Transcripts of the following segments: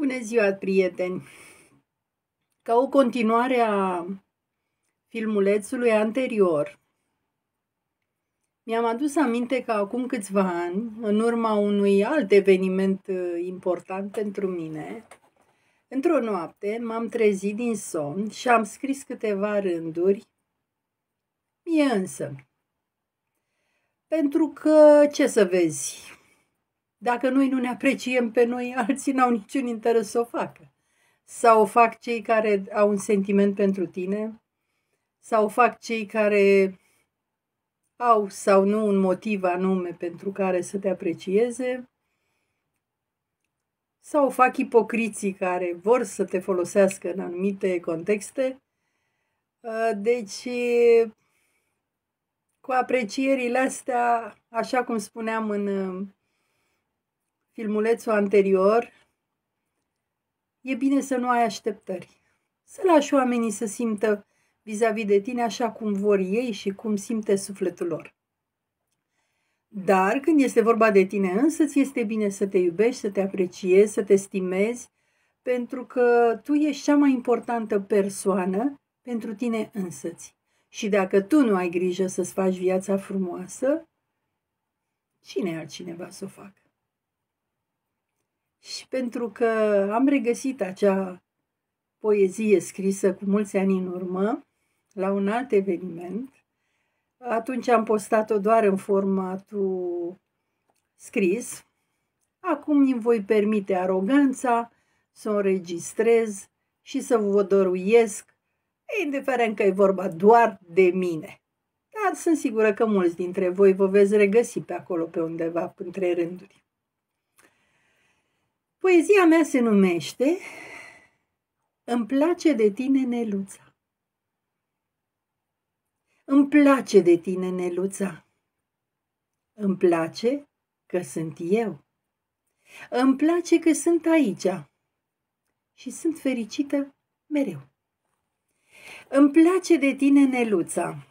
Bună ziua, prieteni! Ca o continuare a filmulețului anterior, mi-am adus aminte că acum câțiva ani, în urma unui alt eveniment uh, important pentru mine, într-o noapte m-am trezit din somn și am scris câteva rânduri mie însă. Pentru că, ce să vezi, dacă noi nu ne apreciem pe noi, alții n-au niciun interes să o facă. Sau o fac cei care au un sentiment pentru tine, sau o fac cei care au sau nu un motiv anume pentru care să te aprecieze, sau o fac ipocriții care vor să te folosească în anumite contexte. Uh, deci, cu aprecierile astea, așa cum spuneam în uh, filmulețul anterior, e bine să nu ai așteptări. Să lași oamenii să simtă vis-a-vis de tine așa cum vor ei și cum simte sufletul lor. Dar când este vorba de tine însă, ți este bine să te iubești, să te apreciezi, să te stimezi, pentru că tu ești cea mai importantă persoană pentru tine însăți. Și dacă tu nu ai grijă să-ți faci viața frumoasă, cine altcineva să o facă? și pentru că am regăsit acea poezie scrisă cu mulți ani în urmă la un alt eveniment. Atunci am postat-o doar în formatul scris. Acum îmi voi permite aroganța să o înregistrez și să vă dăruiesc, indiferent că e vorba doar de mine. Dar sunt sigură că mulți dintre voi vă veți regăsi pe acolo pe undeva, între rânduri. Poezia mea se numește Îmi place de tine, Neluța. Îmi place de tine, Neluța. Îmi place că sunt eu. Îmi place că sunt aici și sunt fericită mereu. Îmi place de tine, Neluța,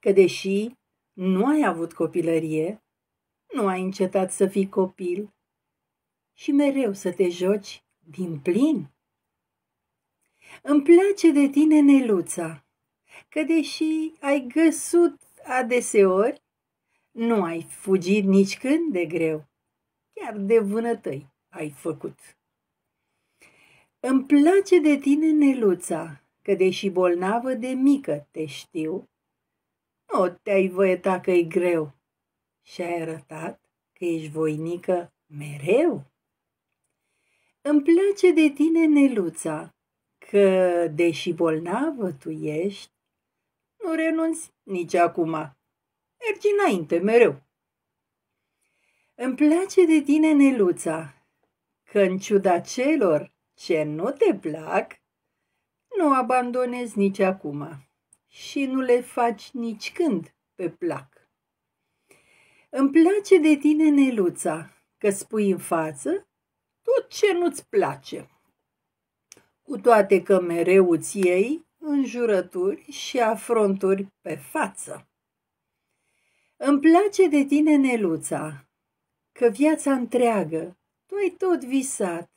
că deși nu ai avut copilărie, nu ai încetat să fii copil, și mereu să te joci din plin. Îmi place de tine, Neluța, că deși ai găsut adeseori, nu ai fugit nici când de greu, chiar de vânătăi ai făcut. Îmi place de tine, Neluța, că deși bolnavă de mică te știu, nu te-ai văieta că e greu și ai arătat că ești voinică mereu. Îmi place de tine, Neluța, că, deși bolnavă tu ești, nu renunți nici acum. Mergi înainte mereu. Îmi place de tine, Neluța, că în ciuda celor ce nu te plac, nu abandonezi nici acum și nu le faci nici când pe plac. Îmi place de tine, Neluța, că spui în față tot ce nu-ți place. Cu toate că mereu îți iei înjurături și afronturi pe față. Îmi place de tine, Neluța, că viața întreagă tu ai tot visat,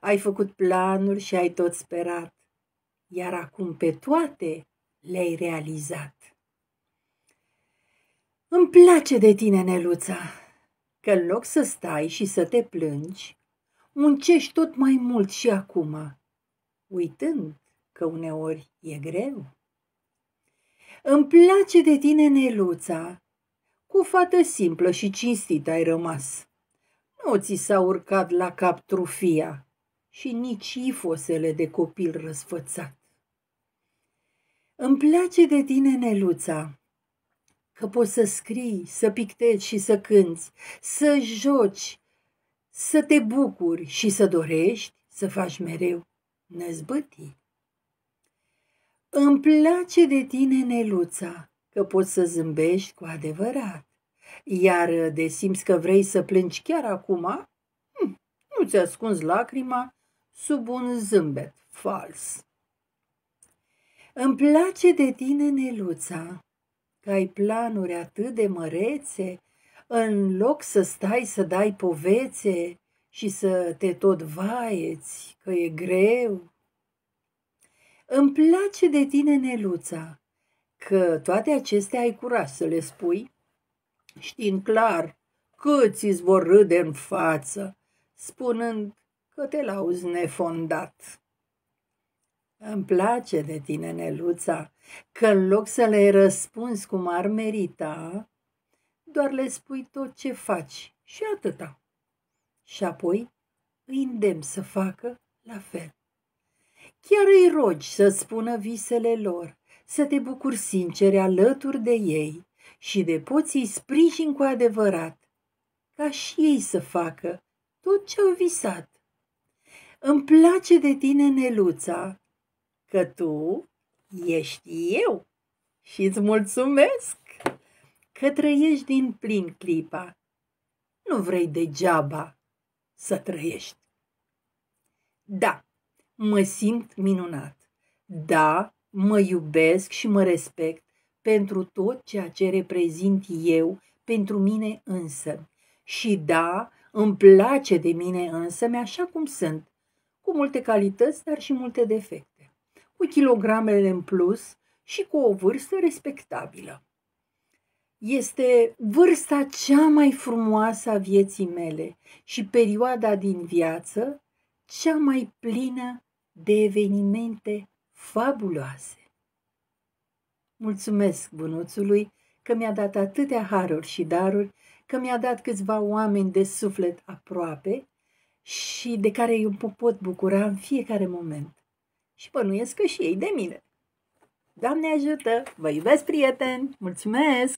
ai făcut planuri și ai tot sperat, iar acum pe toate le-ai realizat. Îmi place de tine, Neluța, că în loc să stai și să te plângi, muncești tot mai mult și acum, uitând că uneori e greu. Îmi place de tine, Neluța, cu fată simplă și cinstită ai rămas. Nu ți s-a urcat la cap trufia și nici ifosele de copil răsfățat. Îmi place de tine, Neluța, că poți să scrii, să pictezi și să cânți, să joci, să te bucuri și să dorești să faci mereu năzbătii. Îmi place de tine, Neluța, că poți să zâmbești cu adevărat, iar de simți că vrei să plângi chiar acum, hmm, nu ți ascunzi lacrima sub un zâmbet fals. Îmi place de tine, Neluța, că ai planuri atât de mărețe în loc să stai să dai povețe și să te tot vaieți că e greu. Îmi place de tine, Neluța, că toate acestea ai curaj să le spui, știind clar că ți vor râde în față, spunând că te lauzi nefondat. Îmi place de tine, Neluța, că în loc să le răspunzi cum ar merita, doar le spui tot ce faci și atâta. Și apoi îi îndemn să facă la fel. Chiar îi rogi să spună visele lor, să te bucuri sincere alături de ei și de poți îi sprijin cu adevărat, ca și ei să facă tot ce au visat. Îmi place de tine, Neluța, că tu ești eu și îți mulțumesc! că trăiești din plin clipa. Nu vrei degeaba să trăiești. Da, mă simt minunat. Da, mă iubesc și mă respect pentru tot ceea ce reprezint eu pentru mine însă. Și da, îmi place de mine însă, așa cum sunt, cu multe calități, dar și multe defecte, cu kilogramele în plus și cu o vârstă respectabilă. Este vârsta cea mai frumoasă a vieții mele și perioada din viață cea mai plină de evenimente fabuloase. Mulțumesc bunuțului că mi-a dat atâtea haruri și daruri, că mi-a dat câțiva oameni de suflet aproape și de care eu pot bucura în fiecare moment. Și bănuiesc că și ei de mine. Doamne ajută! Vă iubesc, prieteni! Mulțumesc!